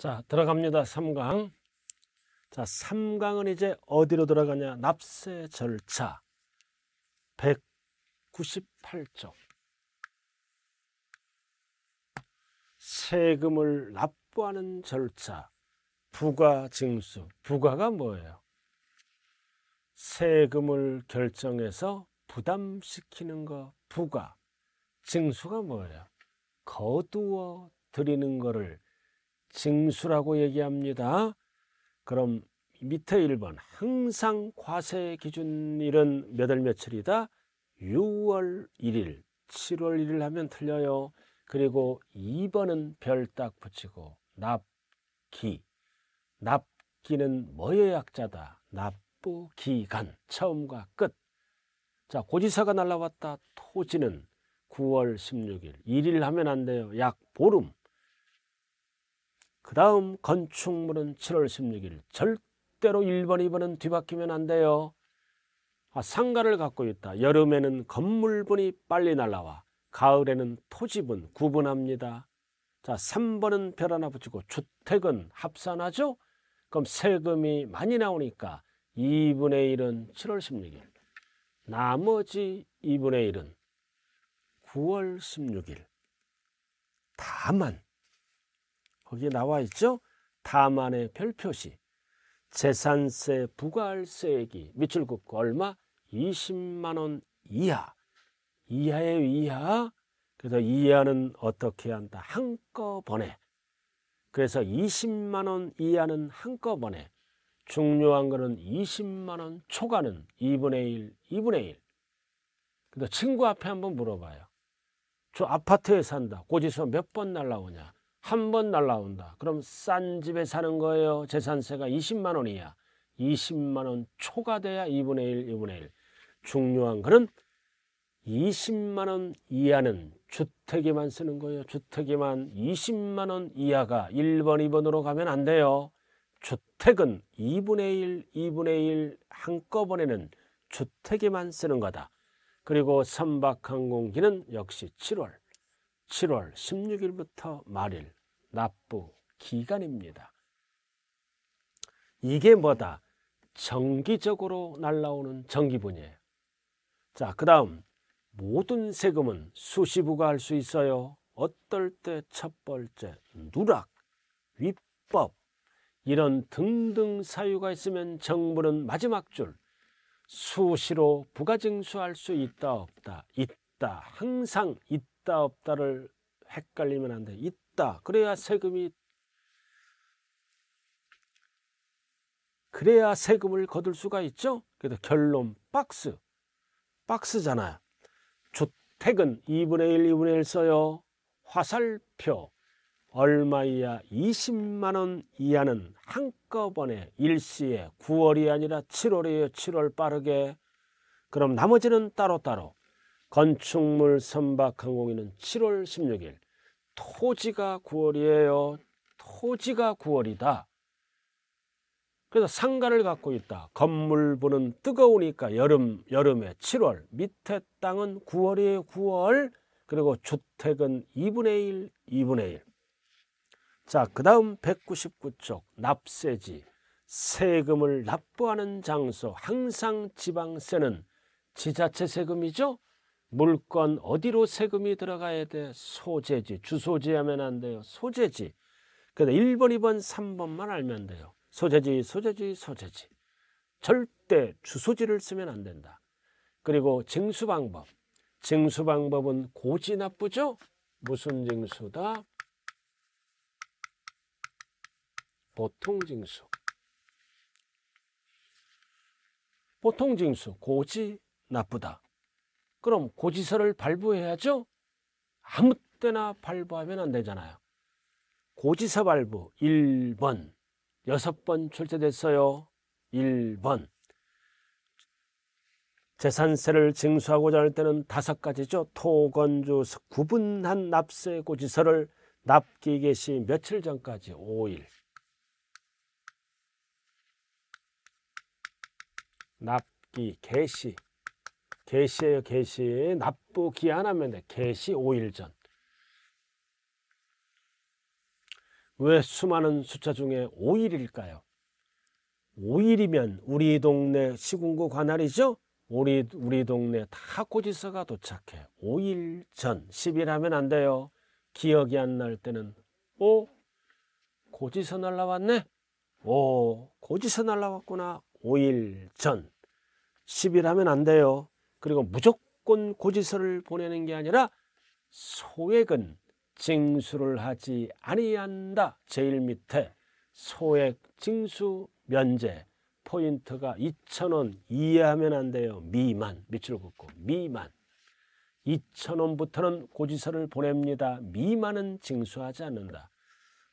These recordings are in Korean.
자 들어갑니다 3강 자 3강은 이제 어디로 들어가냐 납세 절차 198조 세금을 납부하는 절차 부가 징수 부가가 뭐예요 세금을 결정해서 부담시키는 거 부가 징수가 뭐예요 거두어 드리는 거를 징수라고 얘기합니다. 그럼 밑에 1번 항상 과세 기준일은 몇월 며칠이다? 6월 1일, 7월 1일 하면 틀려요. 그리고 2번은 별딱 붙이고 납기, 납기는 뭐의 약자다? 납부 기간, 처음과 끝. 자, 고지서가 날라왔다. 토지는 9월 16일, 1일 하면 안 돼요. 약 보름. 그 다음 건축물은 7월 16일 절대로 1번 2번은 뒤바뀌면 안 돼요 아, 상가를 갖고 있다 여름에는 건물분이 빨리 날라와 가을에는 토지분 구분합니다 자 3번은 별 하나 붙이고 주택은 합산하죠 그럼 세금이 많이 나오니까 2분의 1은 7월 16일 나머지 2분의 1은 9월 16일 다만 거기에 나와 있죠. 다만의 별표시 재산세 부과할세액이 밑줄 긋고 얼마? 20만원 이하 이하의 이하 그래서 이하는 어떻게 한다? 한꺼번에 그래서 20만원 이하는 한꺼번에 중요한 거는 20만원 초과는 2분의 1, 2분의 1 그래서 친구 앞에 한번 물어봐요 저 아파트에 산다 고지서 몇 번 날라오냐 한번 날라온다. 그럼 싼 집에 사는 거예요. 재산세가 20만 원 이야. 20만 원 초과돼야 2분의 1, 2분의 1. 중요한 거는 20만 원 이하는 주택에만 쓰는 거예요. 주택에만 20만 원 이하가 1번, 2번으로 가면 안 돼요. 주택은 2분의 1, 2분의 1 한꺼번에는 주택에만 쓰는 거다. 그리고 선박항공기는 역시 7월 7월 16일부터 말일 납부 기간입니다. 이게 뭐다? 정기적으로 날라오는 정기분이에요. 자, 그 다음 모든 세금은 수시 부과할 수 있어요. 어떨 때 첫 번째 누락, 위법 이런 등등 사유가 있으면 정부는 마지막 줄 수시로 부가징수할 수 있다 없다 있다 항상 있다 있다 없다를 헷갈리면 안 돼. 있다. 그래야 세금이 그래야 세금을 거둘 수가 있죠. 그래서 결론 박스. 박스잖아요. 주택은 2분의 1, 2분의 1 써요. 화살표. 얼마 이하 20만 원 이하는 한꺼번에 일시에 9월이 아니라 7월이에요. 7월 빠르게. 그럼 나머지는 따로따로. 건축물 선박 항공인은 7월 16일 토지가 9월이에요. 토지가 9월이다. 그래서 상가를 갖고 있다. 건물부는 뜨거우니까 여름 여름에 7월 밑에 땅은 9월이에요. 9월 그리고 주택은 2분의 1, 2분의 1. 자, 그 다음 199쪽 납세지. 세금을 납부하는 장소, 항상 지방세는 지자체 세금이죠? 물건 어디로 세금이 들어가야 돼? 소재지. 주소지 하면 안 돼요. 소재지. 그래서 그러니까 1번, 2번, 3번만 알면 돼요. 소재지, 소재지, 소재지. 절대 주소지를 쓰면 안 된다. 그리고 징수 방법. 징수 방법은 고지 나쁘죠? 무슨 징수다? 보통 징수. 보통 징수, 고지 나쁘다. 그럼 고지서를 발부해야죠? 아무 때나 발부하면 안 되잖아요. 고지서 발부 1번. 여섯 번 출제됐어요. 1번. 재산세를 징수하고자 할 때는 다섯 가지죠. 토건주 구분한 납세 고지서를 납기 개시 며칠 전까지 5일. 납기 개시 개시예요 개시 납부 기한하면 돼 개시 5일 전왜 수많은 숫자 중에 5일일까요? 5일이면 우리 동네 시군구 관할이죠? 우리 우리 동네 다 고지서가 도착해 5일 전 10일 하면 안 돼요 기억이 안 날 때는 오 어? 고지서 날라왔네 오 어, 고지서 날라왔구나 5일 전 10일 하면 안 돼요 그리고 무조건 고지서를 보내는 게 아니라 소액은 징수를 하지 아니한다. 제일 밑에 소액 징수 면제 포인트가 2천원 이하면 안 돼요. 미만 밑줄 긋고 미만 2천원부터는 고지서를 보냅니다. 미만은 징수하지 않는다.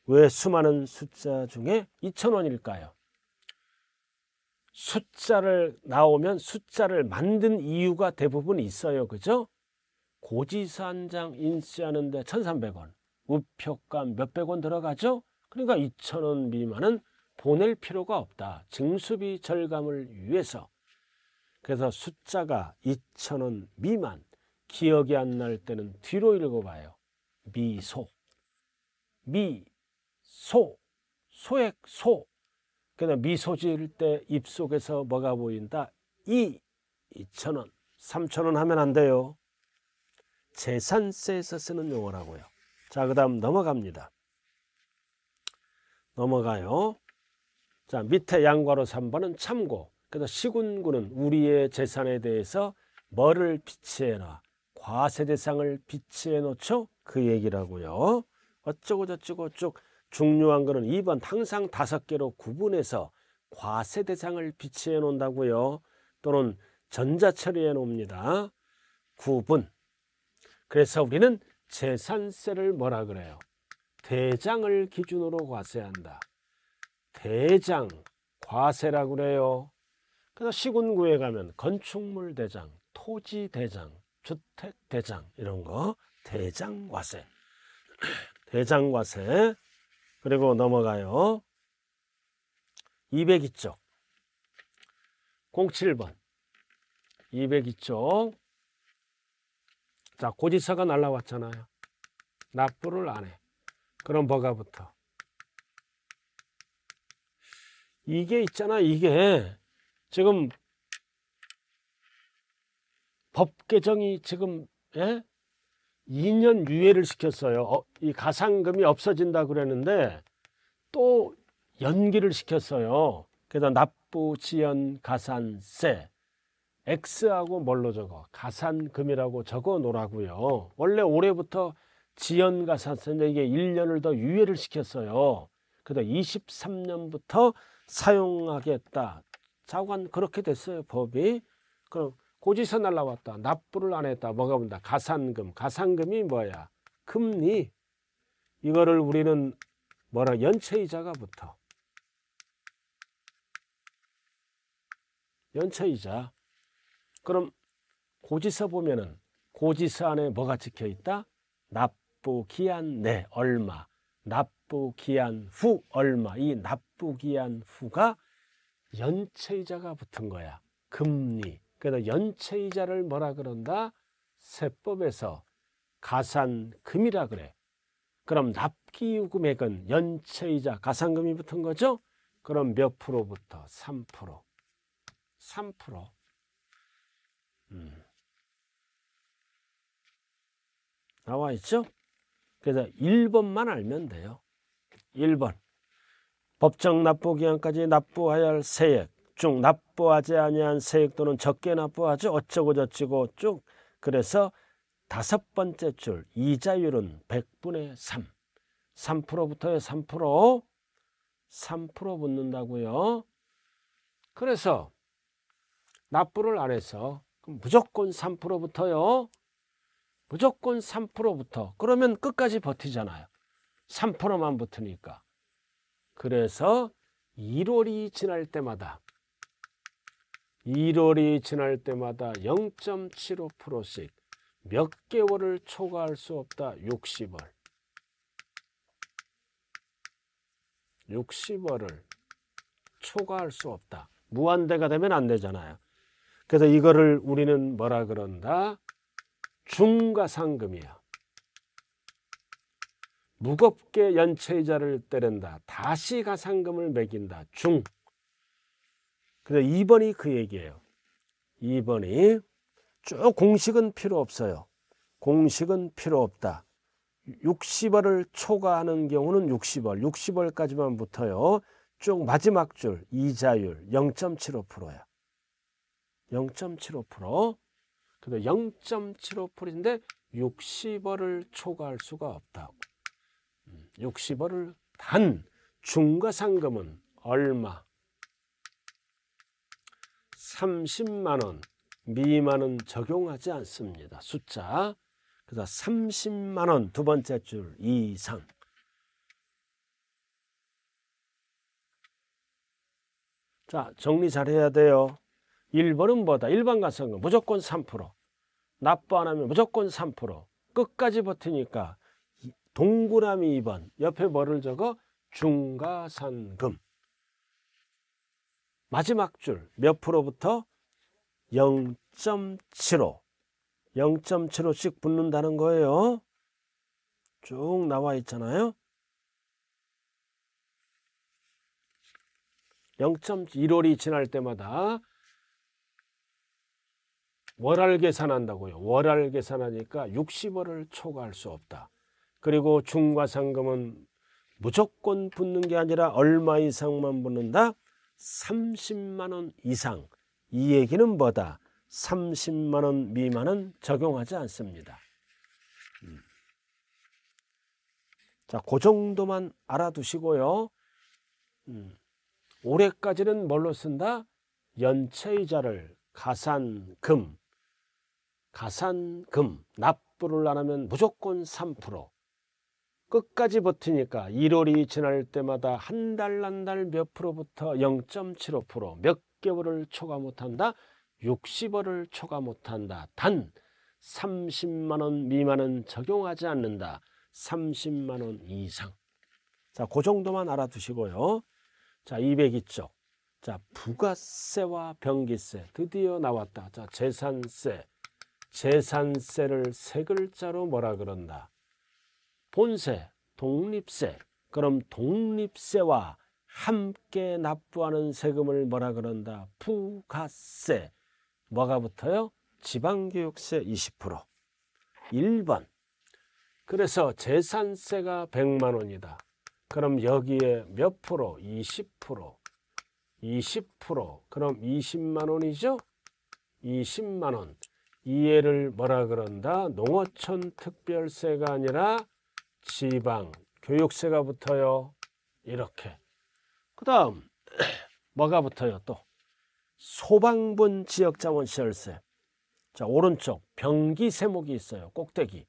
왜 수많은 숫자 중에 2천원일까요 숫자를 나오면 숫자를 만든 이유가 대부분 있어요. 그죠? 고지산장 인쇄하는데 1,300원, 우표값 몇백 원 들어가죠? 그러니까 2 0원 미만은 보낼 필요가 없다. 징수비 절감을 위해서. 그래서 숫자가 2 0원 미만, 기억이 안 날 때는 뒤로 읽어봐요. 미소, 미소, 소액 소, 그냥 미소 지을 때 입속에서 뭐가 보인다? 이 2천원, 3천원 하면 안 돼요. 재산세에서 쓰는 용어라고요. 자, 그 다음 넘어갑니다. 넘어가요. 자, 밑에 양과로 3번은 참고. 그래서 시군구는 우리의 재산에 대해서 뭐를 비치해라. 과세 대상을 비치해 놓죠. 그 얘기라고요. 어쩌고 저쩌고 쭉 중요한 거는 2번 항상 다섯 개로 구분해서 과세 대상을 비치해 놓는다고요. 또는 전자 처리해 놓습니다. 구분. 그래서 우리는 재산세를 뭐라 그래요? 대장을 기준으로 과세한다. 대장 과세라고 그래요. 그래서 시군구에 가면 건축물 대장, 토지 대장, 주택 대장 이런 거 대장 과세. 대장 과세. 그리고 넘어가요. 202쪽. 07번. 202쪽. 자, 고지서가 날라왔잖아요. 납부를 안 해. 그럼 뭐가 붙어? 이게 있잖아, 이게. 지금 법 개정이 지금, 예? 2년 유예를 시켰어요. 어, 이 가상금이 없어진다 그랬는데 또 연기를 시켰어요. 그래서 납부 지연 가산세 X하고 뭘로 적어? 가산금이라고 적어 놓으라고요. 원래 올해부터 지연 가산세인데 이게 1년을 더 유예를 시켰어요. 그래서 23년부터 사용하겠다. 자관 그렇게 됐어요, 법이. 그럼 고지서 날라왔다. 납부를 안 했다. 뭐가 본다. 가산금. 가산금이 뭐야? 금리. 이거를 우리는 뭐라 연체이자가 붙어. 연체이자. 그럼 고지서 보면은 고지서 안에 뭐가 찍혀 있다? 납부 기한 내 얼마, 납부 기한 후 얼마. 이 납부 기한 후가 연체이자가 붙은 거야. 금리. 그래서 연체이자를 뭐라 그런다? 세법에서 가산금이라 그래. 그럼 납기금액은 연체이자 가산금이 붙은 거죠? 그럼 몇 프로부터? 3%. 3%. 음. 나와 있죠? 그래서 1번만 알면 돼요. 1번. 법정 납부 기한까지 납부하여할 세액. 집중 납부하지 아니한 세액 또는 적게 납부하지 어쩌고 저쩌고 쭉 그래서 다섯 번째 줄 이자율은 100분의 3 3%부터의 3% 3% 붙는다고요. 그래서 납부를 안 해서 무조건 3%부터요. 무조건 3%부터 그러면 끝까지 버티잖아요. 3%만 붙으니까. 그래서 1월이 지날 때마다 1월이 지날 때마다 0.75%씩 몇 개월을 초과할 수 없다. 60월. 60월을 초과할 수 없다. 무한대가 되면 안 되잖아요. 그래서 이거를 우리는 뭐라 그런다? 중과상금이야. 무겁게 연체이자를 때린다. 다시 가상금을 매긴다. 중. 그래서 2번이 그 얘기예요. 2번이 쭉 공식은 필요 없어요. 공식은 필요 없다. 60월을 초과하는 경우는 60월, 60월까지만 붙어요. 쭉 마지막 줄 이자율 0.75%야. 0.75%. 그래 0.75%인데 60원을 초과할 수가 없다고. 60원을 음, 단 중과 상금은 얼마 30만원 미만은 적용하지 않습니다. 숫자. 그래서 30만원 두 번째 줄 이상. 자, 정리 잘해야 돼요. 1번은 뭐다? 일반 가성은 무조건 3%. 납부 안 하면 무조건 3%. 끝까지 버티니까 동그라미 2번. 옆에 뭐를 적어? 중가산금. 마지막 줄 몇 프로부터 0.75 0.75씩 붙는다는 거예요. 쭉 나와 있잖아요. 0.1월이 지날 때마다 월할 계산한다고요. 월할 계산하니까 60월을 초과할 수 없다. 그리고 중과상금은 무조건 붙는 게 아니라 얼마 이상만 붙는다. 30만 원 이상 이 얘기는 뭐다? 30만 원 미만은 적용하지 않습니다. 음. 자, 그 정도만 알아두시고요. 음. 올해까지는 뭘로 쓴다? 연체이자를 가산금, 가산금, 납부를 안 하면 무조건 3%. 끝까지 버티니까 1월이 지날 때마다 한 달 한 달 몇 프로부터 0.75%몇 개월을 초과 못한다 60월을 초과 못한다 단 30만원 미만은 적용하지 않는다 30만원 이상 자그 정도만 알아두시고요 자 202쪽 자 부가세와 변기세 드디어 나왔다 자 재산세 재산세를 세 글자로 뭐라 그런다 본세, 독립세, 그럼 독립세와 함께 납부하는 세금을 뭐라 그런다? 부가세. 뭐가 붙어요? 지방교육세 20%. 1번. 그래서 재산세가 100만 원이다. 그럼 여기에 몇 프로? 20%. 20% 그럼 20만 원이죠? 20만 원. 이해를 뭐라 그런다? 농어촌 특별세가 아니라 지방, 교육세가 붙어요. 이렇게. 그 다음 뭐가 붙어요 또? 소방분 지역자원시설세. 자 오른쪽 병기 세목이 있어요. 꼭대기.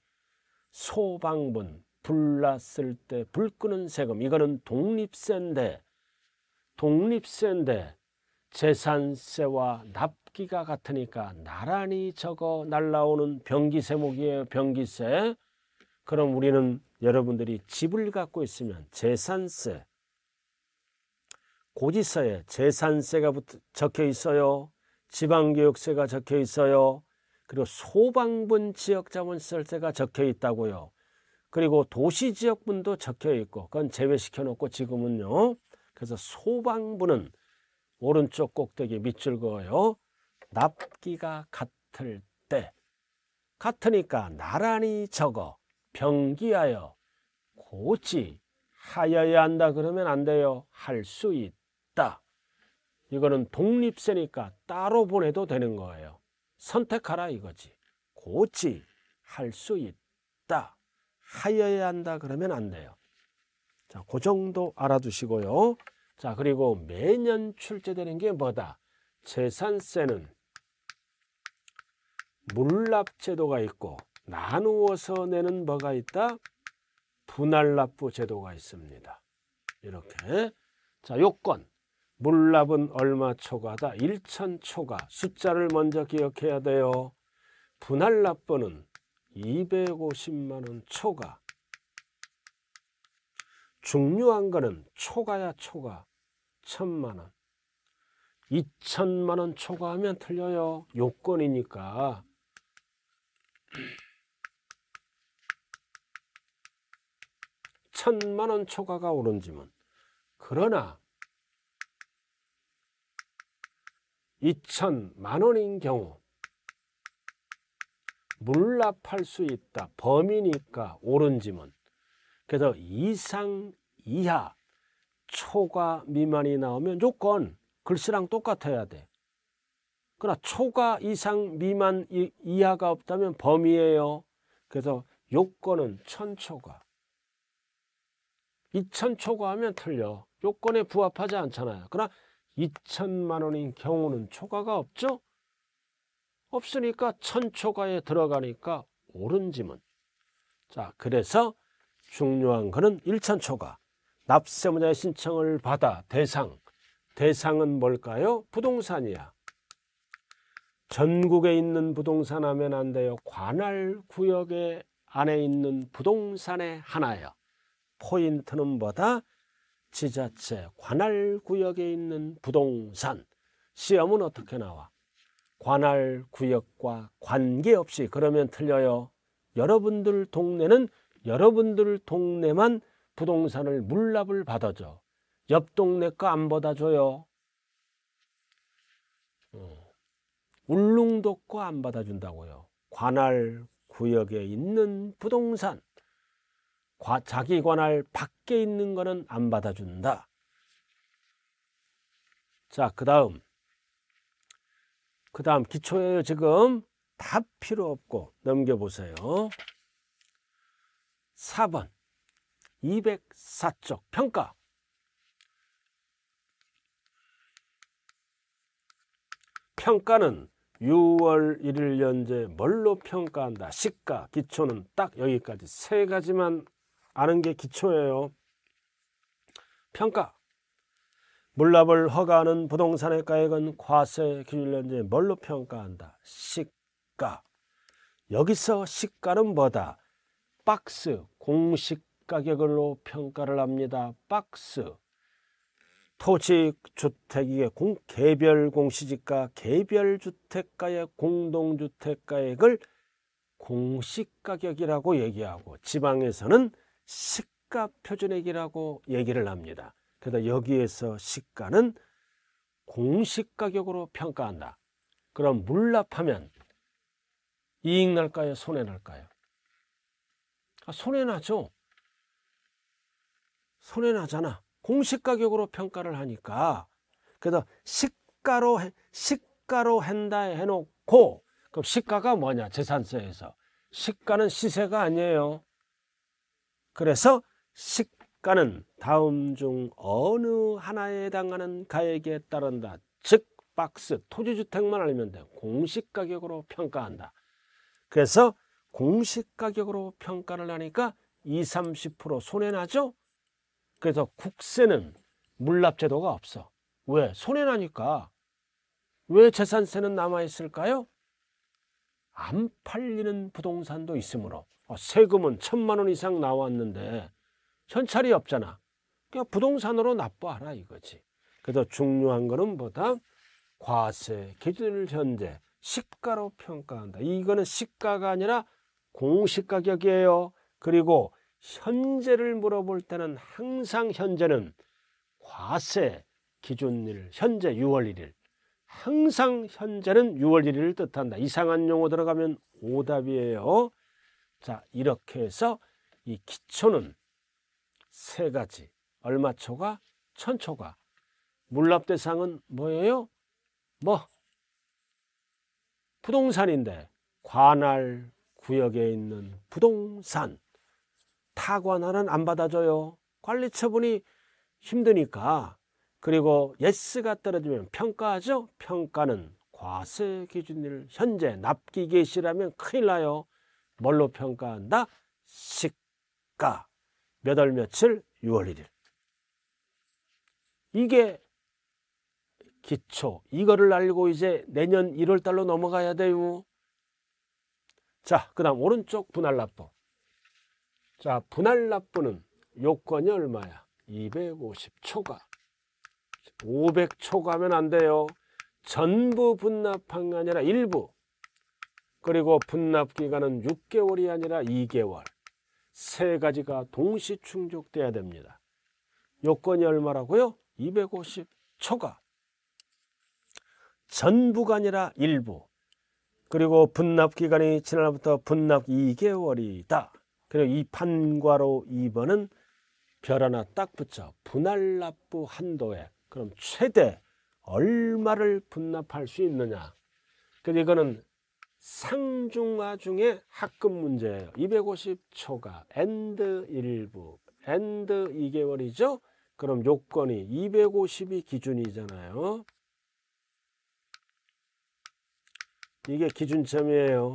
소방분, 불났을 때 불 끄는 세금. 이거는 독립세인데 독립세인데 재산세와 납기가 같으니까 나란히 적어 날라오는 병기세목이에요. 병기세. 그럼 우리는 여러분들이 집을 갖고 있으면 재산세, 고지서에 재산세가 적혀 있어요. 지방교육세가 적혀 있어요. 그리고 소방분 지역자원시설세가 적혀 있다고요. 그리고 도시지역분도 적혀 있고 그건 제외시켜 놓고 지금은요. 그래서 소방분은 오른쪽 꼭대기 밑줄 그어요. 납기가 같을 때 같으니까 나란히 적어 경기하여 고치 하여야 한다 그러면 안 돼요. 할 수 있다. 이거는 독립세니까 따로 보내도 되는 거예요. 선택하라 이거지. 고치 할 수 있다. 하여야 한다 그러면 안 돼요. 자, 그 정도 알아두시고요. 자, 그리고 매년 출제되는 게 뭐다? 재산세는 물납제도가 있고 나누어서 내는 뭐가 있다? 분할납부 제도가 있습니다. 이렇게 자 요건 물납은 얼마 초과다 1천 초과 숫자를 먼저 기억해야 돼요. 분할납부는 250만원 초과 중요한 거는 초과야 초과 천만원 2천만원 초과하면 틀려요. 요건이니까 천만 원 초과가 오른 지문 그러나 2천만 원인 경우 물납할 수 있다. 범위니까 오른 지문 그래서 이상 이하 초과 미만이 나오면 조건 글씨랑 똑같아야 돼. 그러나 초과 이상 미만 이하가 없다면 범위에요 그래서 요건은 천초과. 2천 초과하면 틀려. 요건에 부합하지 않잖아요. 그러나 2천만 원인 경우는 초과가 없죠? 없으니까 천 초과에 들어가니까 옳은 지문. 자, 그래서 중요한 거는 1천 초과. 납세문자의 신청을 받아 대상. 대상은 뭘까요? 부동산이야. 전국에 있는 부동산 하면 안 돼요. 관할 구역에 안에 있는 부동산의 하나요. 포인트는 뭐다? 지자체 관할 구역에 있는 부동산 시험은 어떻게 나와? 관할 구역과 관계없이 그러면 틀려요. 여러분들 동네는 여러분들 동네만 부동산을 물납을 받아줘. 옆 동네 거 안 받아줘요. 어. 울릉도 거 안 받아준다고요. 관할 구역에 있는 부동산 자기 관할 밖에 있는 거는 안 받아준다. 자, 그 다음. 그 다음 기초예요, 지금. 다 필요 없고 넘겨보세요. 4번. 204쪽 평가. 평가는 6월 1일 연재 뭘로 평가한다. 시가, 기초는 딱 여기까지 세 가지만 아는 게 기초예요. 평가. 물납을 허가하는 부동산의 가액은 과세 기준년제 뭘로 평가한다? 시가. 여기서 시가는 뭐다? 박스 공식 가격으로 평가를 합니다. 박스 토지 주택의 공 개별 공시지가 개별 주택가의 공동주택가액을 공식 가격이라고 얘기하고 지방에서는 시가 표준액이라고 얘기를 합니다. 그래서 여기에서 시가는 공식 가격으로 평가한다. 그럼 물납하면 이익 날까요? 손해 날까요? 아, 손해 나죠. 손해 나잖아. 공식 가격으로 평가를 하니까 그래서 시가로 시가로 한다 해놓고 그럼 시가가 뭐냐 재산세에서 시가는 시세가 아니에요. 그래서 식가는 다음 중 어느 하나에 해당하는 가액에 따른다. 즉 박스, 토지주택만 알면 돼. 공시가격으로 평가한다. 그래서 공시가격으로 평가를 하니까 20, 30% 손해나죠? 그래서 국세는 물납제도가 없어. 왜? 손해나니까. 왜 재산세는 남아있을까요? 안 팔리는 부동산도 있으므로. 어, 세금은 천만 원 이상 나왔는데 현찰이 없잖아. 그러니까 부동산으로 납부하라 이거지. 그래서 중요한 거는 뭐다? 과세 기준을 현재 시가로 평가한다. 이거는 시가가 아니라 공시가격이에요. 그리고 현재를 물어볼 때는 항상 현재는 과세 기준일 현재 6월 1일 항상 현재는 6월 1일을 뜻한다. 이상한 용어 들어가면 오답이에요. 자, 이렇게 해서 이 기초는 세 가지. 얼마초가? 천초가. 물납 대상은 뭐예요? 뭐? 부동산인데 관할 구역에 있는 부동산 타관할은 안 받아줘요. 관리 처분이 힘드니까 그리고 예스가 떨어지면 평가하죠. 평가는 과세 기준일 현재 납기 계시라면 큰일 나요. 뭘로 평가한다? 시가 몇월 며칠 6월 1일 이게 기초 이거를 알고 이제 내년 1월 달로 넘어가야 돼요 자그 다음 오른쪽 분할납부 자 분할납부는 요건이 얼마야 250초가 500초가면 안 돼요 전부 분납한 게 아니라 일부 그리고 분납 기간은 6개월이 아니라 2개월. 세 가지가 동시 충족돼야 됩니다. 요건이 얼마라고요? 250 초과. 전부가 아니라 일부. 그리고 분납 기간이 지난부터 분납 2개월이다. 그리고 이 판과로 2번은 별 하나 딱 붙여 분할 납부 한도에 그럼 최대 얼마를 분납할 수 있느냐. 그래서 이거는 상중하 중에 학급 문제예요. 250초가 엔드 일부 엔드 2개월이죠. 그럼 요건이 250이 기준이잖아요. 이게 기준점이에요.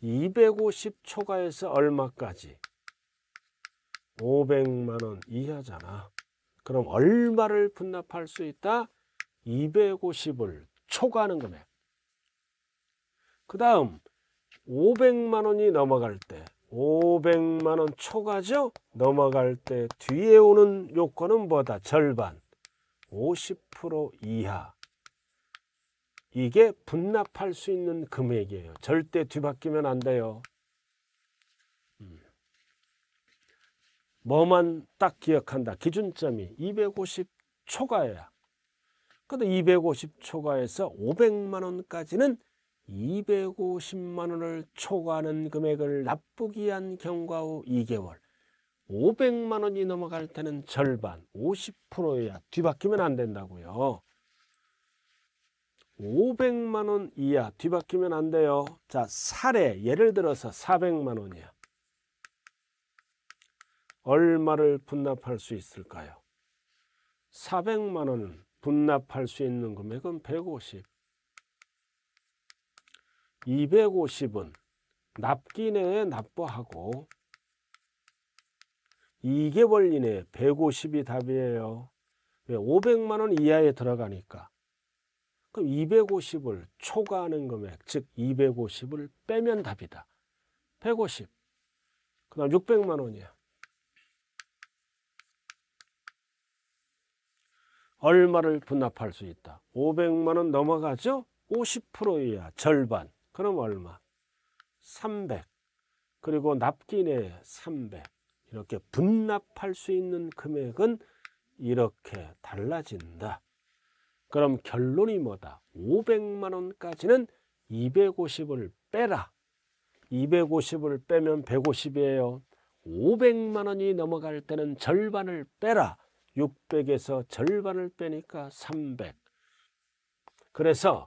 2 5 0초가에서 얼마까지? 500만원 이하잖아. 그럼 얼마를 분납할 수 있다? 250을 초과하는 금액. 그 다음 500만 원이 넘어갈 때 500만 원 초과죠? 넘어갈 때 뒤에 오는 요건은 뭐다? 절반 50% 이하 이게 분납할 수 있는 금액이에요. 절대 뒤바뀌면 안 돼요. 음. 뭐만 딱 기억한다. 기준점이 250 초과야. 근데 250 초과에서 500만 원까지는 250만 원을 초과하는 금액을 납부기 한 경과 후 2개월 500만 원이 넘어갈 때는 절반 50%야 뒤바뀌면 안 된다고요 500만 원 이하 뒤바뀌면 안 돼요 자 사례 예를 들어서 400만 원이야 얼마를 분납할 수 있을까요 400만 원 분납할 수 있는 금액은 150 250은 납기 내에 납부하고 이게 원리네 150이 답이에요. 500만 원 이하에 들어가니까. 그럼 250을 초과하는 금액, 즉 250을 빼면 답이다. 150. 그다음 600만 원이야. 얼마를 분납할 수 있다. 500만 원 넘어가죠? 50% 이하, 절반. 그럼 얼마? 300. 그리고 납기네 300. 이렇게 분납할 수 있는 금액은 이렇게 달라진다. 그럼 결론이 뭐다? 500만 원까지는 250을 빼라. 250을 빼면 150이에요. 500만 원이 넘어갈 때는 절반을 빼라. 600에서 절반을 빼니까 300. 그래서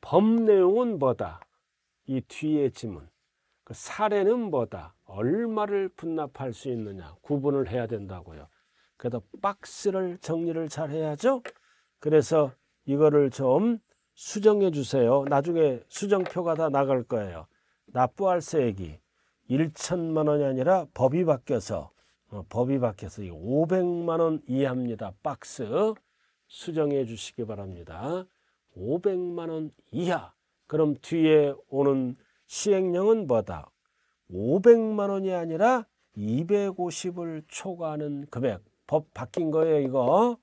법 내용은 뭐다? 이 뒤에 지문. 그 사례는 뭐다? 얼마를 분납할 수 있느냐? 구분을 해야 된다고요. 그래서 박스를 정리를 잘 해야죠. 그래서 이거를 좀 수정해 주세요. 나중에 수정표가 다 나갈 거예요. 납부할세액이 1천만 원이 아니라 법이 바뀌어서 어, 법이 바뀌어서 500만 원 이하입니다. 박스 수정해 주시기 바랍니다. 500만 원 이하. 그럼 뒤에 오는 시행령은 뭐다? 500만 원이 아니라 250을 초과하는 금액. 법 바뀐 거예요, 이거.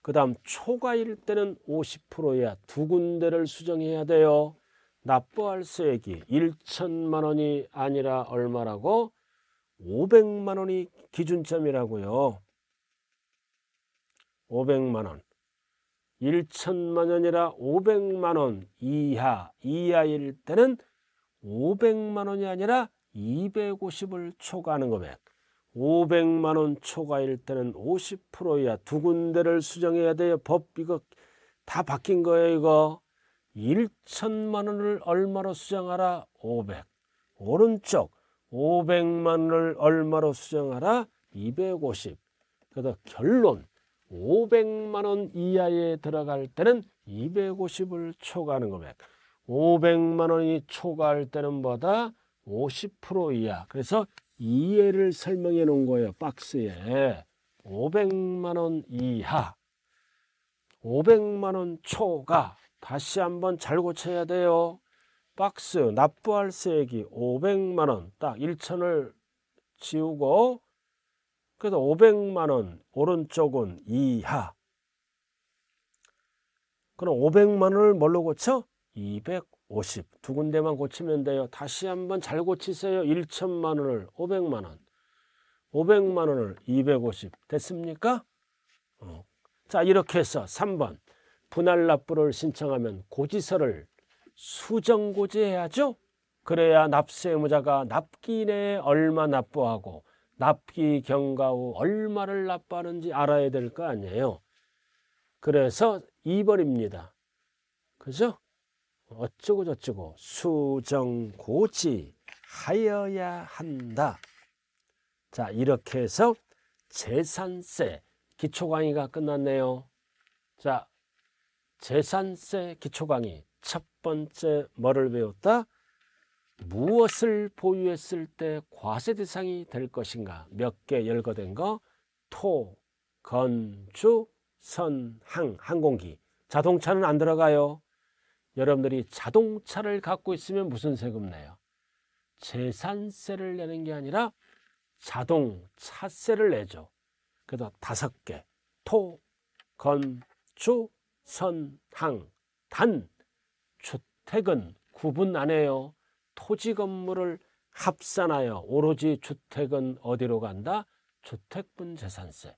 그 다음 초과일 때는 50%야. 두 군데를 수정해야 돼요. 납부할 수액이 1천만 원이 아니라 얼마라고? 500만 원이 기준점이라고요. 500만 원. 1천만 원이라 500만 원 이하 이하일 때는 500만 원이 아니라 250을 초과하는 금액 500만 원 초과일 때는 50% 이하 두 군데를 수정해야 돼요 법 이거 다 바뀐 거예요 이거 1천만 원을 얼마로 수정하라 500 오른쪽 500만 원을 얼마로 수정하라 250 그래서 결론 500만 원 이하에 들어갈 때는 250을 초과하는 금액 500만 원이 초과할 때는 뭐다? 50% 이하 그래서 이해를 설명해 놓은 거예요 박스에 500만 원 이하 500만 원 초과 다시 한번 잘 고쳐야 돼요 박스 납부할 세액이 500만 원딱 1천을 지우고 그래서 500만 원 오른쪽은 이하. 그럼 500만 원을 뭘로 고쳐? 250. 두 군데만 고치면 돼요. 다시 한번 잘 고치세요. 1천만 원을 500만 원. 500만 원을 250. 됐습니까? 어. 자, 이렇게 해서 3번. 분할 납부를 신청하면 고지서를 수정고지해야죠. 그래야 납세 의무자가 납기 내에 얼마 납부하고 납기 경과후 얼마를 납하는지 부 알아야 될 거 아니에요. 그래서 2번입니다. 그죠? 어쩌고 저쩌고 수정고지 하여야 한다. 자 이렇게 해서 재산세 기초 강의가 끝났네요. 자 재산세 기초 강의 첫 번째 뭐를 배웠다? 무엇을 보유했을 때 과세 대상이 될 것인가 몇 개 열거된 거 토, 건, 주, 선, 항, 항공기 자동차는 안 들어가요 여러분들이 자동차를 갖고 있으면 무슨 세금 내요? 재산세를 내는 게 아니라 자동차세를 내죠 그래서 다섯 개 토, 건, 주, 선, 항, 단 주택은 구분 안 해요 토지 건물을 합산하여 오로지 주택은 어디로 간다? 주택분 재산세.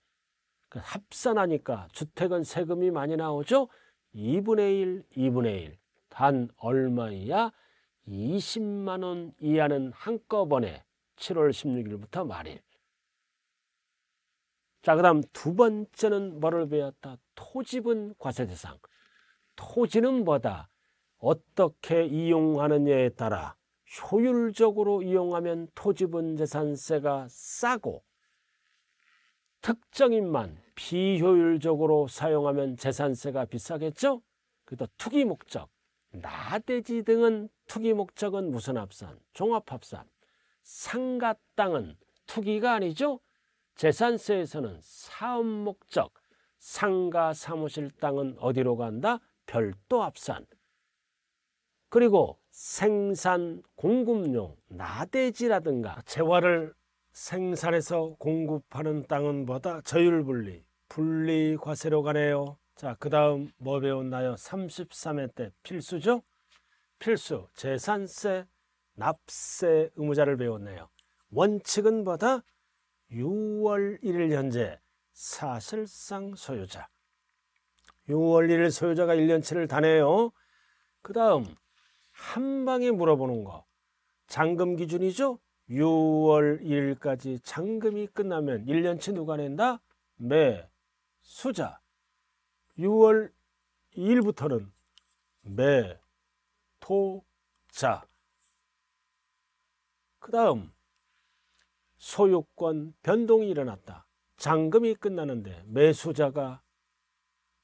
그 합산하니까 주택은 세금이 많이 나오죠? 2분의 1, 2분의 1. 단 얼마 이야? 20만 원 이하는 한꺼번에 7월 16일부터 말일. 자, 그 다음 두 번째는 뭐를 배웠다? 토지분 과세 대상. 토지는 뭐다? 어떻게 이용하느냐에 따라 효율적으로 이용하면 토지분 재산세가 싸고 특정인만 비효율적으로 사용하면 재산세가 비싸겠죠? 그래서 투기 목적, 나대지 등은 투기 목적은 무슨 합산, 종합 합산, 상가 땅은 투기가 아니죠? 재산세에서는 사업 목적, 상가 사무실 땅은 어디로 간다? 별도 합산. 그리고 생산 공급용 나대지라든가 재화를 생산해서 공급하는 땅은 보다 저율분리 분리과세로 가네요 자그 다음 뭐 배웠나요 33회 때 필수죠 필수 재산세 납세 의무자를 배웠네요 원칙은 보다 6월 1일 현재 사실상 소유자 6월 1일 소유자가 1년치를 다네요 그 다음 한 방에 물어보는 거. 잔금 기준이죠. 6월 1일까지 잔금이 끝나면 1년치 누가 낸다? 매, 수자. 6월 2일부터는 매, 토, 자. 그 다음 소유권 변동이 일어났다. 잔금이 끝나는데 매수자가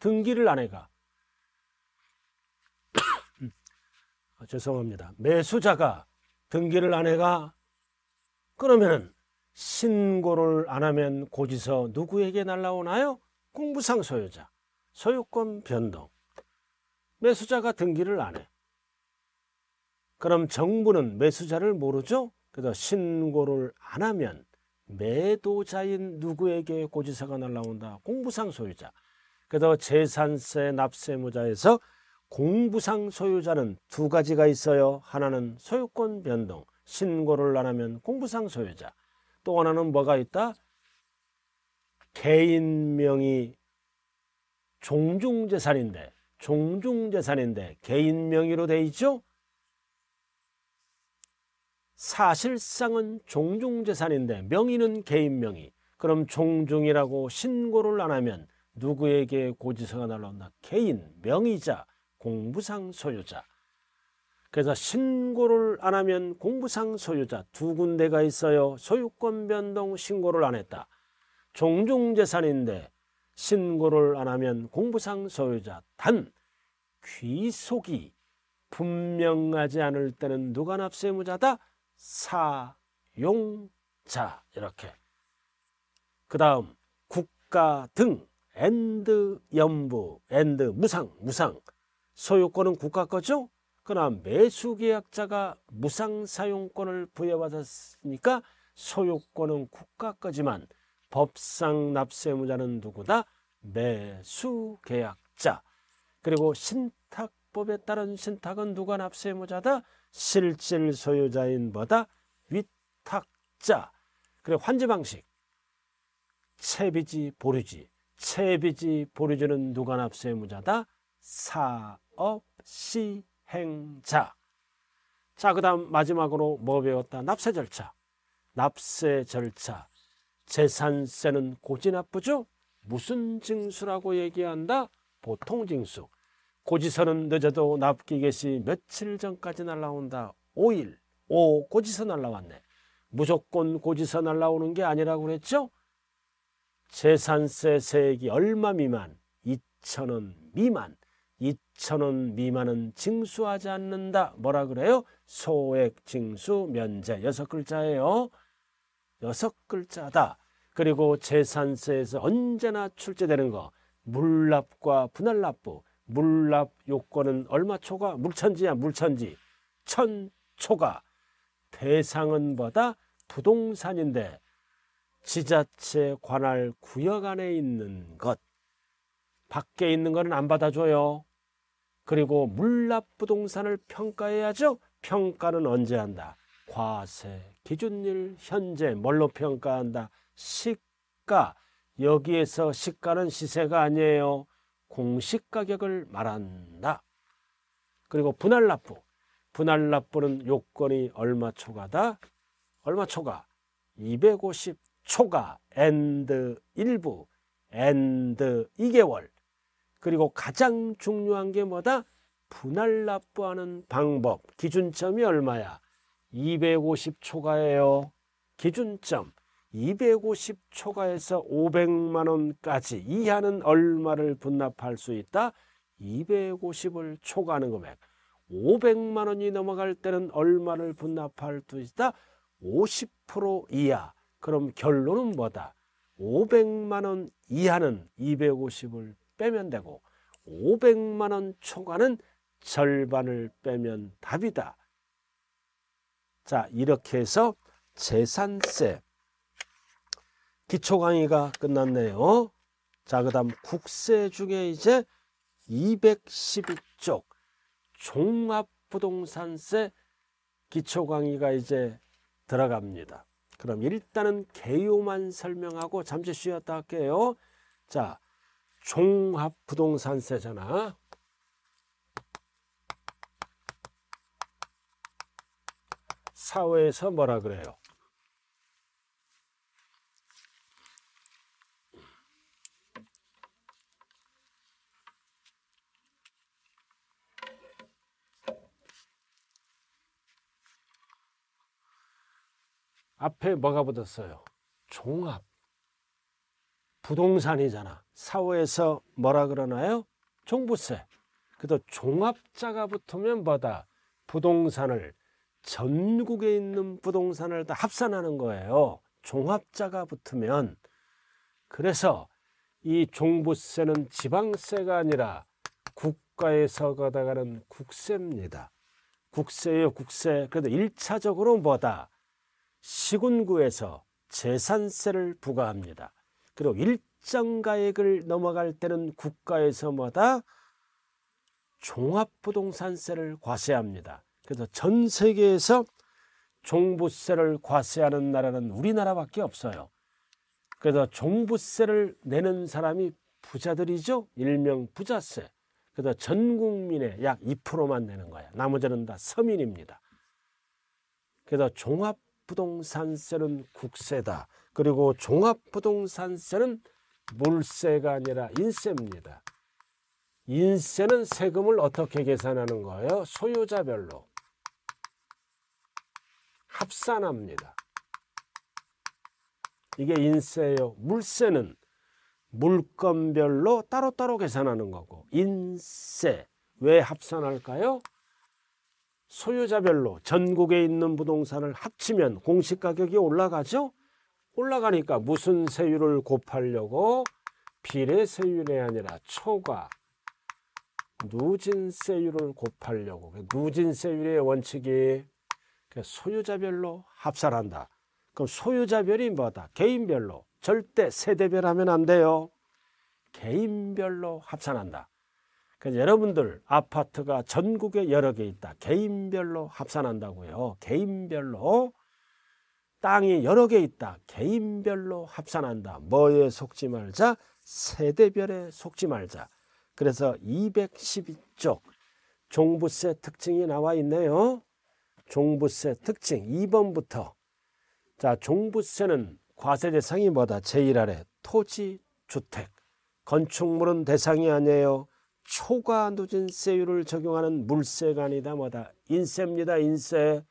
등기를 안 해가. 아, 죄송합니다. 매수자가 등기를 안 해가 그러면 신고를 안 하면 고지서 누구에게 날라오나요? 공부상 소유자, 소유권 변동. 매수자가 등기를 안 해. 그럼 정부는 매수자를 모르죠? 그래서 신고를 안 하면 매도자인 누구에게 고지서가 날라온다? 공부상 소유자. 그래서 재산세 납세무자에서 공부상 소유자는 두 가지가 있어요. 하나는 소유권 변동, 신고를 안 하면 공부상 소유자. 또 하나는 뭐가 있다? 개인명의 종중재산인데, 종중재산인데 개인명의로 돼 있죠? 사실상은 종중재산인데 명의는 개인명의. 그럼 종중이라고 신고를 안 하면 누구에게 고지서가 날라온다? 개인, 명의자. 공부상 소유자. 그래서 신고를 안 하면 공부상 소유자 두 군데가 있어요. 소유권 변동 신고를 안 했다. 종종 재산인데 신고를 안 하면 공부상 소유자. 단 귀속이 분명하지 않을 때는 누가 납세무자다? 사용자 이렇게. 그 다음 국가 등 앤드 연부 앤드 무상 무상 소유권은 국가 거죠. 그러나 매수계약자가 무상사용권을 부여받았으니까 소유권은 국가 거지만 법상 납세의무자는 누구다? 매수계약자. 그리고 신탁법에 따른 신탁은 누가 납세의무자다? 실질 소유자인 뭐다? 위탁자. 그리고 환지 방식. 채비지 보류지. 채비지 보류지는 누가 납세의무자다? 사 업시행자. 자, 그 다음 마지막으로 뭐 배웠다? 납세 절차. 납세 절차. 재산세는 고지 납부죠? 무슨 징수라고 얘기한다? 보통 징수. 고지서는 늦어도 납기 개시 며칠 전까지 날라온다. 5일. 오, 고지서 날라왔네. 무조건 고지서 날라오는 게 아니라고 그랬죠? 재산세 세액이 얼마 미만? 2천원 미만. 2천원 미만은 징수하지 않는다. 뭐라 그래요? 소액 징수 면제. 여섯 글자예요. 여섯 글자다. 그리고 재산세에서 언제나 출제되는 거. 물납과 분할납부. 물납 요건은 얼마 초과? 물천지야 물천지. 천 초과. 대상은 뭐다? 부동산인데 지자체 관할 구역 안에 있는 것. 밖에 있는 거는 안 받아줘요. 그리고 물납 부동산을 평가해야죠. 평가는 언제 한다? 과세, 기준일, 현재, 뭘로 평가한다? 시가. 여기에서 시가는 시세가 아니에요. 공시가격을 말한다. 그리고 분할 납부. 분할 납부는 요건이 얼마 초과다? 얼마 초과? 250 초과 엔드 일부 엔드 2개월 그리고 가장 중요한 게 뭐다? 분할 납부하는 방법. 기준점이 얼마야? 250 초과예요. 기준점 250 초과에서 500만 원까지 이하는 얼마를 분납할 수 있다? 250을 초과하는 금액. 500만 원이 넘어갈 때는 얼마를 분납할 수 있다? 50% 이하. 그럼 결론은 뭐다? 500만 원 이하는 250을 빼면 되고 500만 원 초과는 절반을 빼면 답이다. 자 이렇게 해서 재산세 기초 강의가 끝났네요. 자그 다음 국세 중에 이제 212쪽 종합부동산세 기초 강의가 이제 들어갑니다. 그럼 일단은 개요만 설명하고 잠시 쉬었다 할게요. 자, 종합부동산세잖아. 사회에서 뭐라 그래요? 앞에 뭐가 붙었어요? 종합. 부동산이잖아. 사후에서 뭐라 그러나요? 종부세. 그래도 종합자가 붙으면 뭐다? 부동산을 전국에 있는 부동산을 다 합산하는 거예요. 종합자가 붙으면 그래서 이 종부세는 지방세가 아니라 국가에서 걷어가는 국세입니다. 국세요 국세. 그래도 1차적으로 뭐다? 시군구에서 재산세를 부과합니다. 그리고 일정 가액을 넘어갈 때는 국가에서마다 종합부동산세를 과세합니다. 그래서 전 세계에서 종부세를 과세하는 나라는 우리나라밖에 없어요. 그래서 종부세를 내는 사람이 부자들이죠. 일명 부자세. 그래서 전 국민의 약 2%만 내는 거예요. 나머지는 다 서민입니다. 그래서 종합부동산세는 국세다. 그리고 종합부동산세는 물세가 아니라 인세입니다. 인세는 세금을 어떻게 계산하는 거예요? 소유자별로 합산합니다. 이게 인세예요. 물세는 물건별로 따로따로 계산하는 거고 인세 왜 합산할까요? 소유자별로 전국에 있는 부동산을 합치면 공시가격이 올라가죠? 올라가니까 무슨 세율을 곱하려고 비례세율이 아니라 초과 누진세율을 곱하려고 그 누진세율의 원칙이 그 소유자별로 합산한다. 그럼 소유자별이 뭐다? 개인별로 절대 세대별 하면 안 돼요. 개인별로 합산한다. 그래서 여러분들 아파트가 전국에 여러 개 있다. 개인별로 합산한다고요. 개인별로 땅이 여러 개 있다. 개인별로 합산한다. 뭐에 속지 말자. 세대별에 속지 말자. 그래서 212쪽 종부세 특징이 나와 있네요. 종부세 특징 2번부터 자 종부세는 과세 대상이 뭐다? 제1아래 토지, 주택, 건축물은 대상이 아니에요. 초과 누진세율을 적용하는 물세가 아니다 뭐다? 인세입니다. 인세.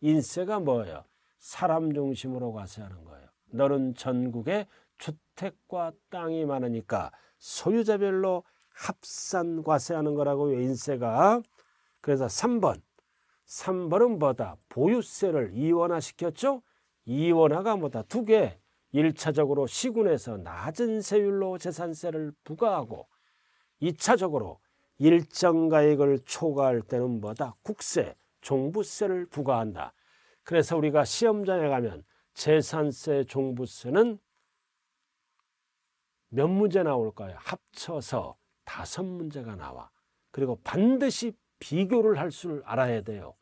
인세가 뭐예요? 사람 중심으로 가서 하는 거예요. 너는 전국에 주택과 땅이 많으니까 소유자별로 합산 과세하는 거라고 인세가 그래서 3번 3번은 뭐다 보유세를 이원화 시켰죠 이원화가 뭐다 두개 일차적으로 시군에서 낮은 세율로 재산세를 부과하고 이차적으로 일정 가액을 초과할 때는 뭐다 국세 종부세를 부과한다 그래서 우리가 시험장에 가면 재산세, 종부세는 몇 문제 나올까요? 합쳐서 다섯 문제가 나와. 그리고 반드시 비교를 할 줄 알아야 돼요.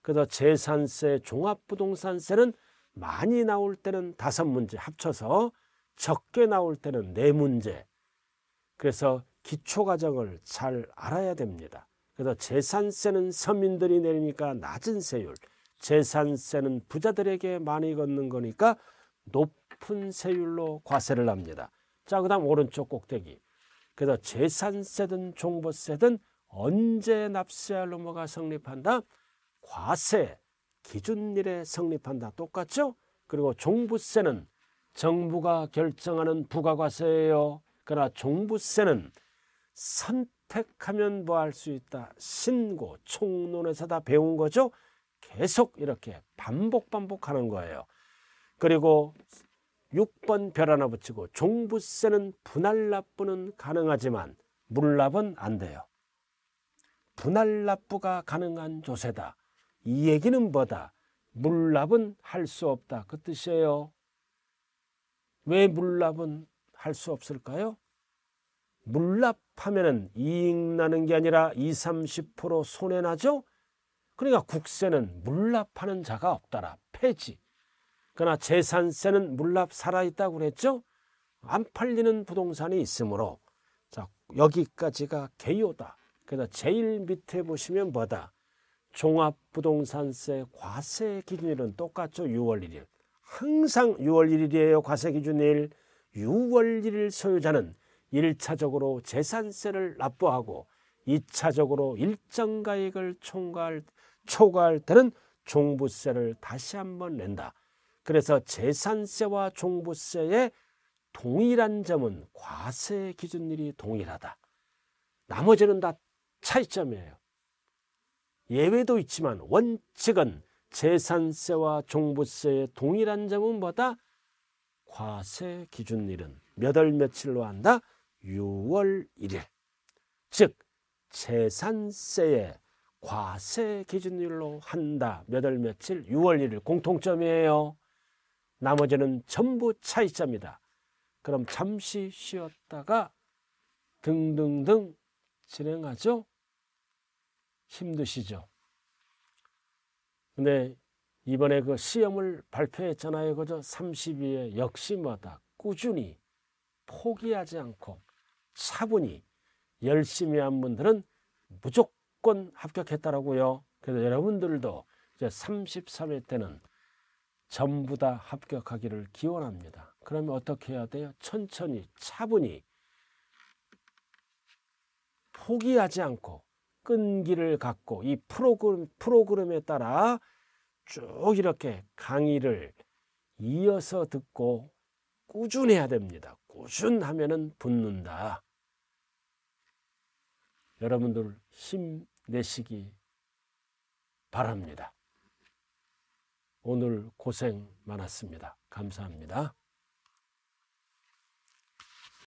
그래서 재산세, 종합부동산세는 많이 나올 때는 다섯 문제 합쳐서 적게 나올 때는 네 문제. 그래서 기초과정을 잘 알아야 됩니다. 그래서 재산세는 서민들이 내리니까 낮은 세율, 재산세는 부자들에게 많이 걷는 거니까 높은 세율로 과세를 합니다. 자, 그 다음 오른쪽 꼭대기. 그래서 재산세든 종부세든 언제 납세할 의무가 성립한다? 과세 기준일에 성립한다. 똑같죠? 그리고 종부세는 정부가 결정하는 부가과세예요. 그러나 종부세는 선택하면 뭐 할 수 있다. 신고, 총론에서 다 배운 거죠. 계속 이렇게 반복 반복하는 거예요. 그리고 6번 별 하나 붙이고 종부세는 분할 납부는 가능하지만 물납은 안 돼요. 분할 납부가 가능한 조세다. 이 얘기는 뭐다? 물납은 할 수 없다. 그 뜻이에요. 왜 물납은 할 수 없을까요? 물납하면 이익 나는 게 아니라 2, 30% 손해 나죠? 그러니까 국세는 물납하는 자가 없다라 폐지. 그러나 재산세는 물납 살아있다고 그랬죠? 안 팔리는 부동산이 있으므로 자 여기까지가 개요다. 그래서 제일 밑에 보시면 뭐다? 종합부동산세 과세 기준일은 똑같죠. 6월 1일. 항상 6월 1일이에요. 과세 기준일. 6월 1일 소유자는 1차적으로 재산세를 납부하고 2차적으로 일정가액을 총괄 초과할 때는 종부세를 다시 한번 낸다. 그래서 재산세와 종부세의 동일한 점은 과세 기준일이 동일하다. 나머지는 다 차이점이에요. 예외도 있지만 원칙은 재산세와 종부세의 동일한 점은 보다 과세 기준일은 몇월 며칠로 한다? 6월 1일. 즉 재산세의 과세 기준일로 한다. 몇 월 며칠 6월 1일 공통점이에요. 나머지는 전부 차이점이다. 그럼 잠시 쉬었다가 등등등 진행하죠. 힘드시죠. 근데 이번에 그 시험을 발표했잖아요. 그죠? 32회 역시마다 꾸준히 포기하지 않고 차분히 열심히 한 분들은 무조건 무조건 합격했다라고요. 그래서 여러분들도 이제 33회 때는 전부 다 합격하기를 기원합니다. 그러면 어떻게 해야 돼요? 천천히 차분히 포기하지 않고 끈기를 갖고 이 프로그램, 프로그램에 따라 쭉 이렇게 강의를 이어서 듣고 꾸준해야 됩니다. 꾸준하면은 붙는다. 여러분들 힘 내시기 바랍니다. 오늘 고생 많았습니다. 감사합니다.